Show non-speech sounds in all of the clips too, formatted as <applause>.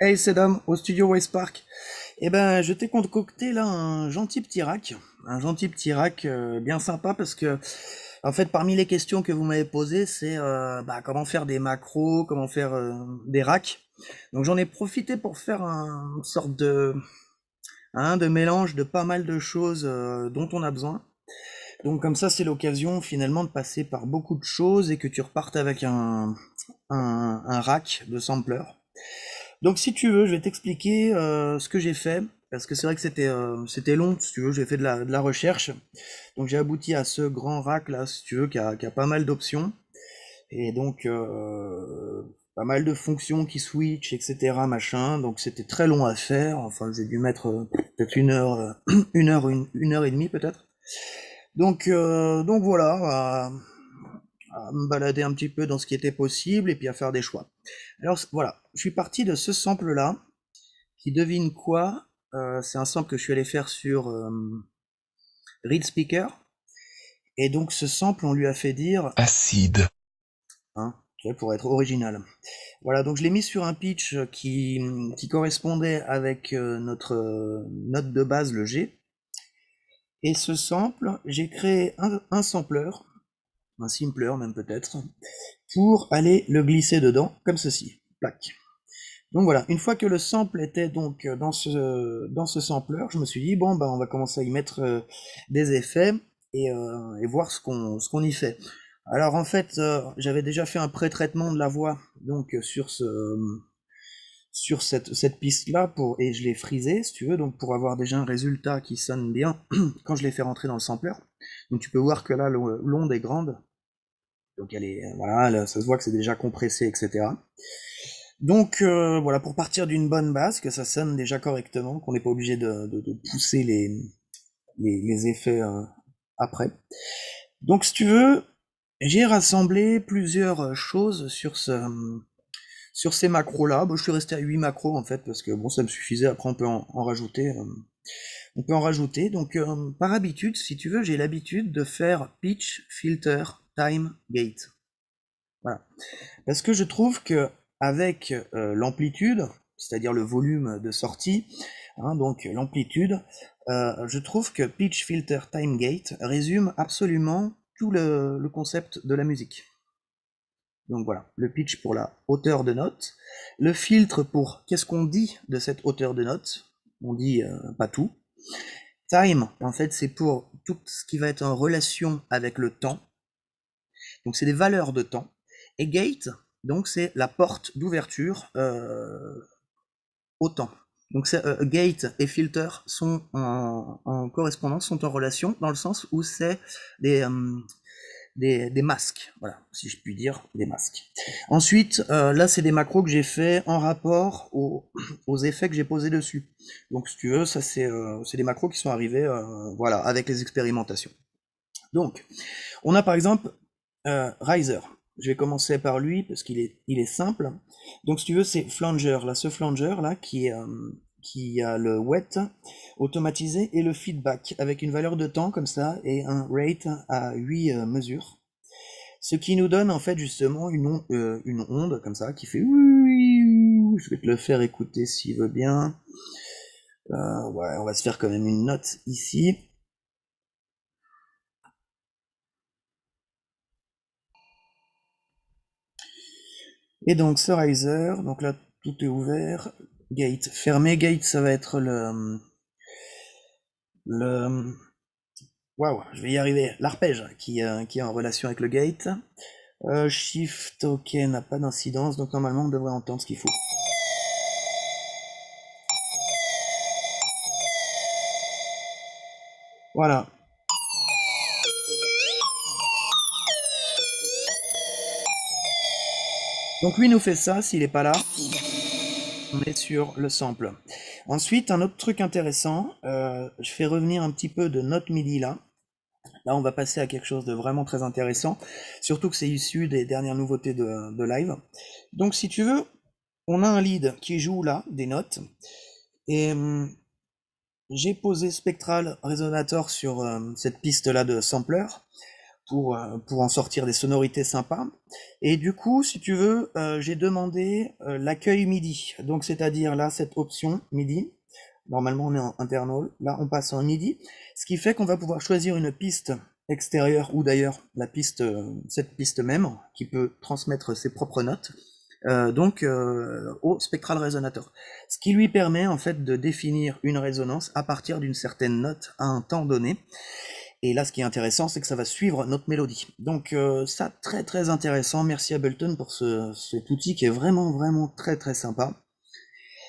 Hey, c'est au studio West Park. Eh ben, je t'ai concocté là un gentil petit rack, un gentil petit rack euh, bien sympa parce que, en fait, parmi les questions que vous m'avez posées, c'est euh, bah, comment faire des macros, comment faire euh, des racks. Donc j'en ai profité pour faire un, une sorte de, de mélange de pas mal de choses dont on a besoin. Donc comme ça, c'est l'occasion finalement de passer par beaucoup de choses et que tu repartes avec un, un, un rack de sampler. Donc si tu veux, je vais t'expliquer euh, ce que j'ai fait, parce que c'est vrai que c'était euh, c'était long, si tu veux, j'ai fait de la, de la recherche. Donc j'ai abouti à ce grand rack là, si tu veux, qui a, qui a pas mal d'options. Et donc euh, pas mal de fonctions qui switch, etc. machin. Donc c'était très long à faire. Enfin j'ai dû mettre peut-être une heure, <clears throat> une heure, une, une heure et demie peut-être. Donc donc voilà me balader un petit peu dans ce qui était possible et puis à faire des choix. Alors voilà, je suis parti de ce sample-là, qui devine quoi euh, C'est un sample que je suis allé faire sur euh, ReadSpeaker Speaker. Et donc ce sample, on lui a fait dire... Acide. Hein, pour être original. Voilà, donc je l'ai mis sur un pitch qui, qui correspondait avec euh, notre note de base, le G. Et ce sample, j'ai créé un, un sampleur un simpler même peut-être, pour aller le glisser dedans, comme ceci, plaque. Donc voilà, une fois que le sample était donc euh, dans ce, euh, dans ce sampler, je me suis dit, bon, ben, on va commencer à y mettre euh, des effets et, voir ce qu'on y fait. Alors en fait, j'avais déjà fait un pré-traitement de la voix donc sur ce sur cette, cette piste là pour et je l'ai frisé si tu veux donc pour avoir déjà un résultat qui sonne bien <clears throat> quand je l'ai fait rentrer dans le sampler. Donc tu peux voir que là l'onde est grande donc elle est, euh, voilà, euh, ça se voit que c'est déjà compressé, etc. Donc euh, voilà, pour partir d'une bonne base, que ça sonne déjà correctement, qu'on n'est pas obligé de, pousser les, les, effets après. Donc si tu veux, j'ai rassemblé plusieurs choses sur ce sur ces macros-là. je suis resté à 8 macros en fait, parce que bon, ça me suffisait, après on peut en, rajouter. on peut en rajouter. Donc par habitude, si tu veux, j'ai l'habitude de faire pitch, filter, Time Gate. Parce que je trouve que avec euh, l'amplitude, c'est-à-dire le volume de sortie, hein, donc l'amplitude, euh, je trouve que Pitch Filter Time Gate résume absolument tout le, concept de la musique. Donc voilà, le pitch pour la hauteur de note, le filtre pour qu'est-ce qu'on dit de cette hauteur de note, on dit euh, pas tout. Time, en fait, c'est pour tout ce qui va être en relation avec le temps, donc c'est des valeurs de temps. Et gate, donc c'est la porte d'ouverture euh, au temps. Donc euh, gate et filter sont en, correspondance, sont en relation, dans le sens où c'est des, euh, des, masques, voilà, si je puis dire, des masques. Ensuite, là c'est des macros que j'ai fait en rapport <clears throat> aux, effets que j'ai posés dessus. Donc si tu veux, ça c'est des macros qui sont arrivés voilà, avec les expérimentations. Donc, on a par exemple euh, riser. Je vais commencer par lui parce qu'il est, il est simple. Donc si tu veux, c'est flanger, là, ce flanger là qui, euh, qui a le wet automatisé et le feedback avec une valeur de temps comme ça et un rate à 8 euh, mesures. Ce qui nous donne en fait justement une, une onde comme ça qui fait je vais te le faire écouter s'il veut bien. on va se faire quand même une note ici. Et donc ce riser, donc là tout est ouvert, gate fermé, gate ça va être le... le Waouh, je vais y arriver, l'arpège qui, euh, qui est en relation avec le gate. Euh, shift, ok, n'a pas d'incidence, donc normalement on devrait entendre ce qu'il faut. Voilà, Donc lui nous fait ça, s'il n'est pas là, on est sur le sample. Ensuite, un autre truc intéressant, euh, je fais revenir un petit peu de Note MIDI là. Là, on va passer à quelque chose de vraiment très intéressant, surtout que c'est issu des dernières nouveautés de, live. Donc si tu veux, on a un lead qui joue là, des notes, et hum, j'ai posé Spectral Resonator sur euh, cette piste là de sampler pour, euh, pour en sortir des sonorités sympas. Et du coup, si tu veux, euh, j'ai demandé euh, l'accueil MIDI. Donc, c'est-à-dire là, cette option MIDI. Normalement, on est en internal. Là, on passe en MIDI. Ce qui fait qu'on va pouvoir choisir une piste extérieure ou d'ailleurs la piste, cette piste même, qui peut transmettre ses propres notes. donc au spectral résonateur. Ce qui lui permet en fait de définir une résonance à partir d'une certaine note à un temps donné. Et là, ce qui est intéressant, c'est que ça va suivre notre mélodie. Donc euh, ça, très très intéressant. Merci à Belton pour ce, cet outil qui est vraiment vraiment très très sympa.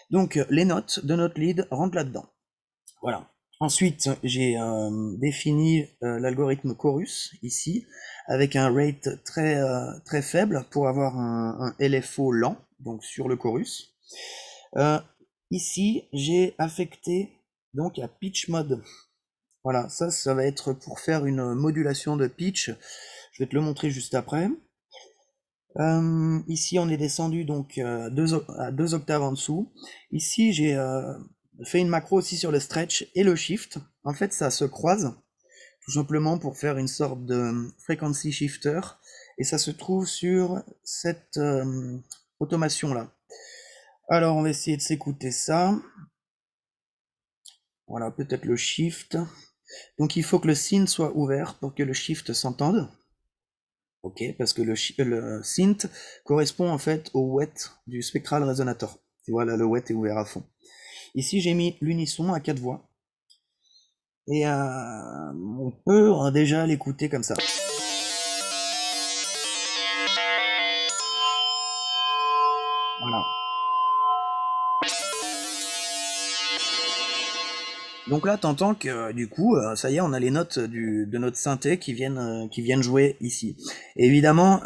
Donc euh, les notes de notre lead rentrent là-dedans. Voilà. Ensuite, j'ai euh, défini l'algorithme chorus ici avec un rate très très faible pour avoir un, un, LFO lent, donc sur le chorus. ici, j'ai affecté donc à pitch mode voilà, ça, ça va être pour faire une modulation de pitch. Je vais te le montrer juste après. Euh, ici, on est descendu donc euh, deux, à deux octaves en dessous. Ici, j'ai euh, fait une macro aussi sur le stretch et le shift. En fait, ça se croise, tout simplement pour faire une sorte de frequency shifter. Et ça se trouve sur cette automation-là. Alors, on va essayer de s'écouter ça. Voilà, peut-être le shift. Donc il faut que le synth soit ouvert pour que le shift s'entende. Ok, parce que le, euh, le, synth correspond en fait au wet du spectral résonateur. Tu voilà le wet est ouvert à fond. Ici j'ai mis l'unisson à quatre voix. Et euh, on peut euh, déjà l'écouter comme ça. Voilà. Donc là, t'entends que euh, du coup, euh, ça y est, on a les notes euh, de notre synthé qui viennent, jouer ici. évidemment,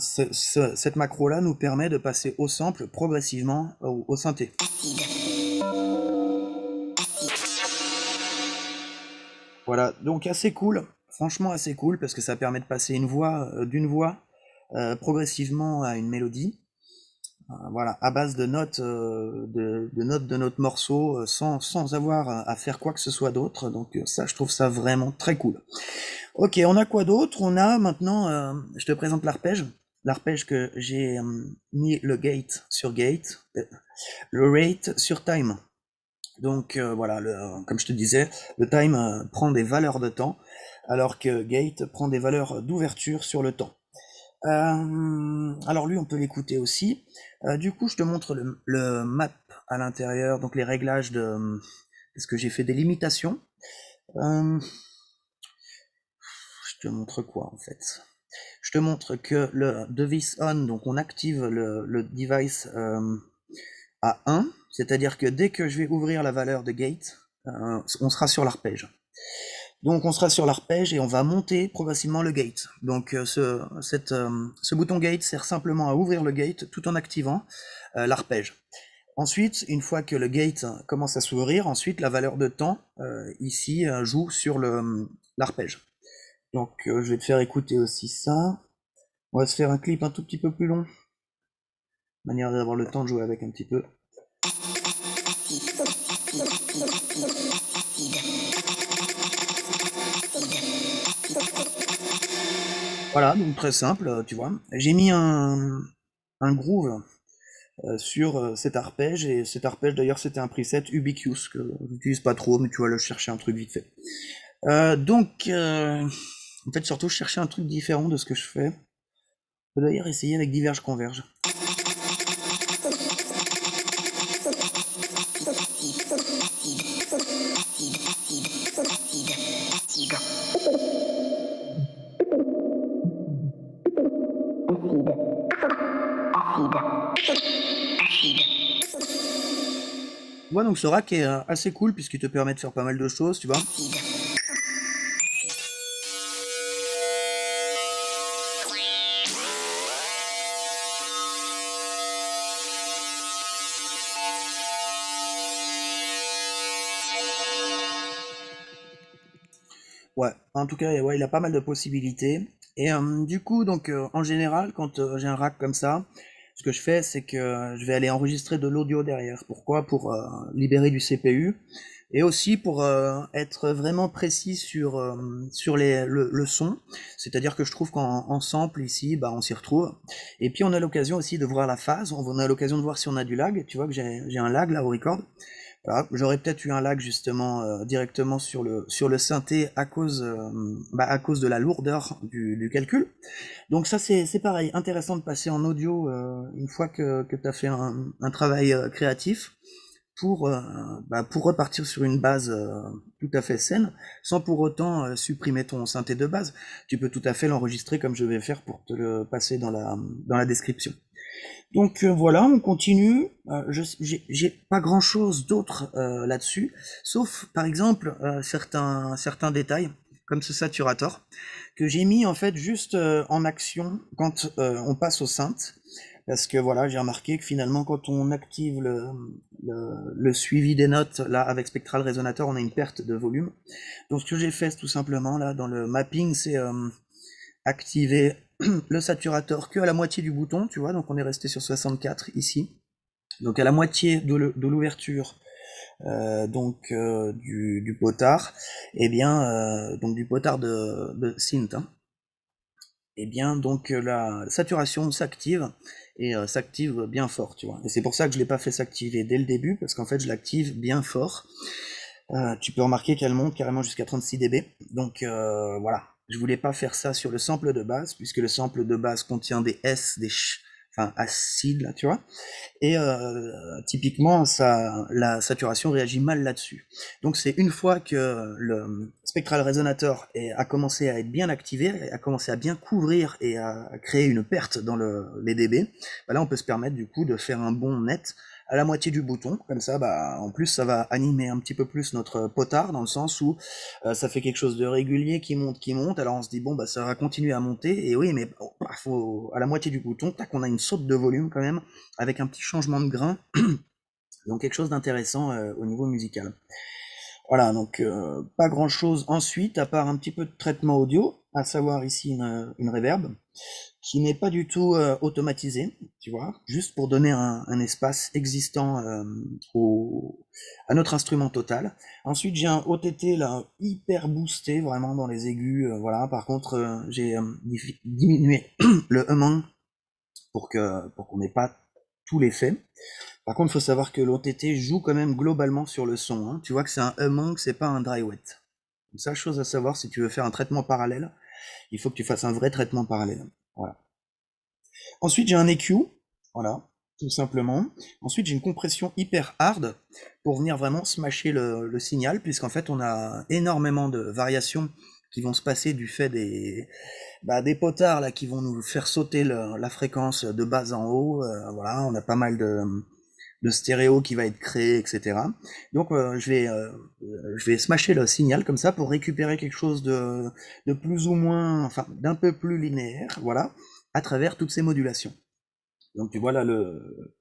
cette macro-là nous permet de passer au sample progressivement au, synthé. Voilà, donc assez cool, franchement assez cool, parce que ça permet de passer une voix d'une voix progressivement à une mélodie. Euh, voilà, à base de notes, euh, de, notes de notre morceau, euh, sans, avoir à, faire quoi que ce soit d'autre. Donc ça, je trouve ça vraiment très cool. Ok, on a quoi d'autre On a maintenant, je te présente l'arpège. L'arpège que j'ai mis le gate sur gate, le rate sur time. Donc voilà, comme je te disais, le time prend des valeurs de temps, alors que gate prend des valeurs d'ouverture sur le temps. Euh, alors lui, on peut l'écouter aussi. Euh, du coup, je te montre le, map à l'intérieur, donc les réglages de... Parce que j'ai fait des limitations. Euh, je te montre quoi en fait Je te montre que le device on, donc on active le, le device à 1, c'est-à-dire que dès que je vais ouvrir la valeur de gate, on sera sur l'arpège. Donc on sera sur l'arpège et on va monter progressivement le gate. Donc euh, euh, ce, bouton gate sert simplement à ouvrir le gate tout en activant euh, l'arpège. Ensuite, une fois que le gate commence à s'ouvrir, ensuite la valeur de temps ici joue sur hum, l'arpège. Donc je vais te faire écouter aussi ça. On va se faire un clip un tout petit peu plus long. De manière d'avoir le temps de jouer avec un petit peu. Voilà, donc très simple, euh, tu vois. J'ai mis un, groove euh, sur euh, cet arpège, et cet arpège d'ailleurs c'était un preset ubiquus que j'utilise pas trop, mais tu vas le chercher un truc vite fait. donc, en fait surtout chercher un truc différent de ce que je fais. Je peux d'ailleurs essayer avec Diverge Converge. moi donc ce rack est euh, assez cool puisqu'il te permet de faire pas mal de choses, tu vois. Ouais, en tout cas, il a pas mal de possibilités. Et euh, du coup, donc euh, en général, quand j'ai un rack comme ça, ce que je fais, c'est que je vais aller enregistrer de l'audio derrière. Pourquoi Pour euh, libérer du CPU et aussi pour euh, être vraiment précis sur, euh, sur les, le, le son. C'est-à-dire que je trouve qu'en sample ici, bah, on s'y retrouve. Et puis on a l'occasion aussi de voir la phase, on a l'occasion de voir si on a du lag. Tu vois que j'ai un lag là au record j'aurais peut-être eu un lag justement euh, directement sur le, sur le synthé à cause, euh, bah, à cause de la lourdeur du, calcul. Donc ça c'est, c'est pareil, intéressant de passer en audio euh, une fois que, que tu as fait un, travail créatif pour, bah, pour repartir sur une base tout à fait saine sans pour autant supprimer ton synthé de base. Tu peux tout à fait l'enregistrer comme je vais faire pour te le passer dans la, dans la description. Donc euh, voilà, on continue. Euh, j'ai pas grand chose d'autre euh, là-dessus, sauf par exemple certains, certains détails comme ce saturator, que j'ai mis en fait juste en action quand on passe au synth. Parce que voilà, j'ai remarqué que finalement, quand on active le, suivi des notes, là, avec Spectral résonateur on a une perte de volume. Donc ce que j'ai fait tout simplement, là, dans le mapping, c'est activer <clears throat> le saturateur que à la moitié du bouton, tu vois, donc on est resté sur 64 ici. Donc à la moitié de l'ouverture euh, donc euh, du, potard, et eh bien euh, donc du potard de, de Synth. Hein. Eh et bien donc la saturation s'active et s'active bien fort, tu vois. Et c'est pour ça que je l'ai pas fait s'activer dès le début parce qu'en fait je l'active bien fort. tu peux remarquer qu'elle monte carrément jusqu'à 36 dB. Donc voilà, je voulais pas faire ça sur le sample de base, puisque le sample de base contient des S, des enfin acides, là, tu vois. Et euh, typiquement, ça, la saturation réagit mal là-dessus. Donc c'est une fois que le spectral résonateur a commencé à être bien activé, a commencé à bien couvrir et à créer une perte dans le, les dB, bah là on peut se permettre du coup de faire un bon net à la moitié du bouton. Comme ça, bah, en plus, ça va animer un petit peu plus notre potard dans le sens où euh, ça fait quelque chose de régulier qui monte, qui monte. Alors on se dit bon, bah ça va continuer à monter. Et oui, mais oh, bah, faut à la moitié du bouton, tac, on a une saute de volume quand même avec un petit changement de grain. <clears throat> donc quelque chose d'intéressant euh, au niveau musical. Voilà, donc euh, pas grand chose ensuite, à part un petit peu de traitement audio, à savoir ici une, une qui n'est pas du tout euh, automatisé, tu vois, juste pour donner un, espace existant euh, à notre instrument total. Ensuite, j'ai un OTT là hyper boosté, vraiment dans les aigus, euh, voilà. Par contre, j'ai diminué <clears throat> le humming pour pour qu'on n'ait pas les l'effet. Par contre, il faut savoir que l'OTT joue quand même globalement sur le son. Hein. Tu vois que c'est un humming, c'est pas un dry wet. Donc ça, chose à savoir si tu veux faire un traitement parallèle il faut que tu fasses un vrai traitement parallèle. Voilà. Ensuite, j'ai un EQ. Voilà, tout simplement. Ensuite, j'ai une compression hyper hard pour venir vraiment smasher le, signal, puisqu'en fait, on a énormément de variations qui vont se passer du fait des, bah, des potards là, qui vont nous faire sauter la fréquence de bas en haut. Euh, voilà, on a pas mal de le stéréo qui va être créé, etc. Donc euh, je vais euh, je vais smasher le signal comme ça pour récupérer quelque chose de, de plus ou moins, enfin d'un peu plus linéaire, voilà, à travers toutes ces modulations. Donc tu vois là le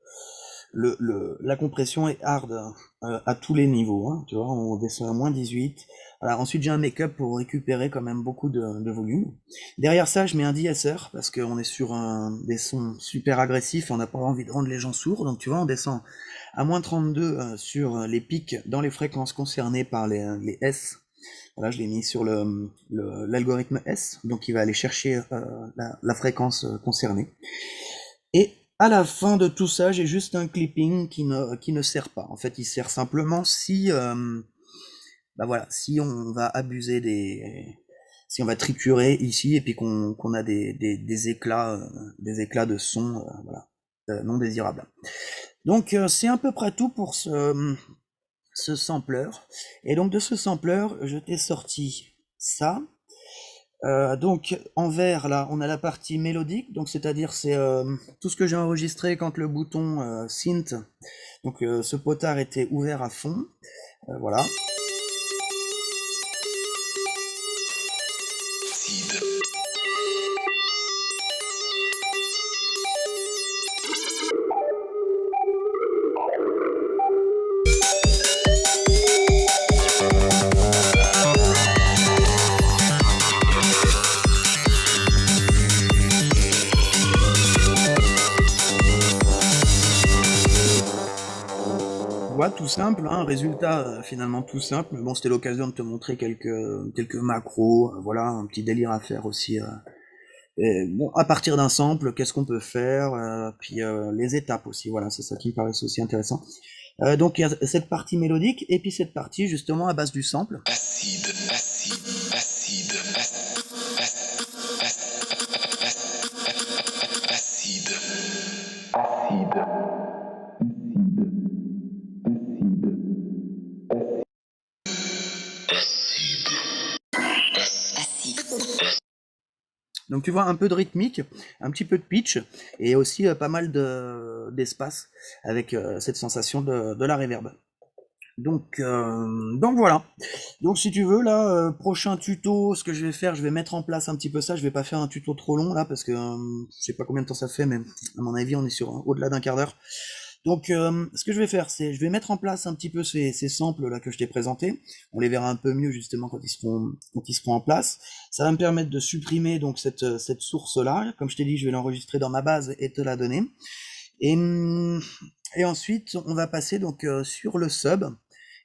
le, la compression est hard euh, à tous les niveaux. Hein, tu vois, on descend à moins 18. Alors ensuite, j'ai un make-up pour récupérer quand même beaucoup de, volume. Derrière ça, je mets un DSR parce qu'on est sur un, des sons super agressifs. On n'a pas envie de rendre les gens sourds. Donc tu vois, on descend à moins 32 euh, sur euh, les pics dans les fréquences concernées par les, S. Voilà, je l'ai mis sur l'algorithme S, donc il va aller chercher la, la fréquence concernée. Et à la fin de tout ça, j'ai juste un clipping qui ne, qui ne sert pas. En fait, il sert simplement si, euh, bah voilà, si on va abuser des, si on va tricurer ici et puis qu'on a des, des, des éclats, euh, des éclats de son, euh, voilà, non désirables. Donc c'est à peu près tout pour ce, ce sampler. Et donc de ce sampler, je t'ai sorti ça. Euh, donc en vert là on a la partie mélodique, donc c'est-à-dire c'est euh, tout ce que j'ai enregistré quand le bouton euh, synth, donc ce potard était ouvert à fond. voilà. tout simple, un résultat finalement tout simple. Mais bon, c'était l'occasion de te montrer quelques, quelques macros, voilà, un petit délire à faire aussi. bon, à partir d'un sample, qu'est-ce qu'on peut faire, puis les étapes aussi, voilà, c'est ça qui me paraît aussi intéressant. donc il y a cette partie mélodique, et puis cette partie justement à base du sample. Acide, acide, acide, acide. acide. Donc tu vois un peu de rythmique, un petit peu de pitch et aussi euh, pas mal d'espace avec euh, cette sensation de, la réverb. Donc, euh, donc voilà. Donc si tu veux, là, prochain tuto, ce que je vais faire, je vais mettre en place un petit peu ça. Je vais pas faire un tuto trop long là parce que je sais pas combien de temps ça fait, mais à mon avis, on est sur au-delà d'un quart d'heure. Donc, euh, ce que je vais faire, c'est je vais mettre en place un petit peu ces, ces samples là que je t'ai présentés. On les verra un peu mieux justement quand ils seront quand ils en place. Ça va me permettre de supprimer donc cette cette source là. Comme je t'ai dit, je vais l'enregistrer dans ma base et te la donner. Et et ensuite, on va passer donc euh, sur le sub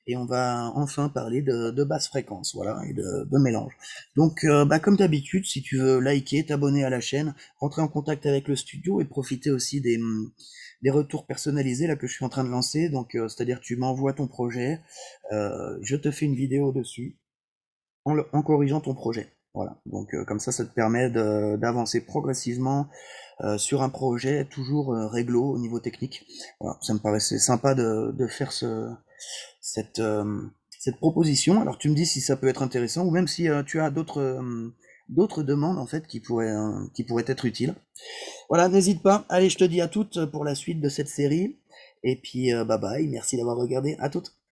et on va enfin parler de, de basse fréquence, voilà, et de, de mélange. Donc, euh, bah, comme d'habitude, si tu veux liker, t'abonner à la chaîne, rentrer en contact avec le studio et profiter aussi des, des retours personnalisés là que je suis en train de lancer. Donc, euh, c'est-à-dire tu m'envoies ton projet, euh, je te fais une vidéo dessus en, en corrigeant ton projet. Voilà. Donc euh, comme ça, ça te permet d'avancer progressivement sur un projet toujours réglo au niveau technique. Voilà. Ça me paraissait sympa de, de faire ce, cette cette proposition. Alors tu me dis si ça peut être intéressant ou même si tu as d'autres d'autres demandes en fait qui pourraient, euh, qui pourraient être utiles. Voilà, n'hésite pas. Allez, je te dis à toutes pour la suite de cette série. Et puis euh, bye bye, merci d'avoir regardé. À toutes.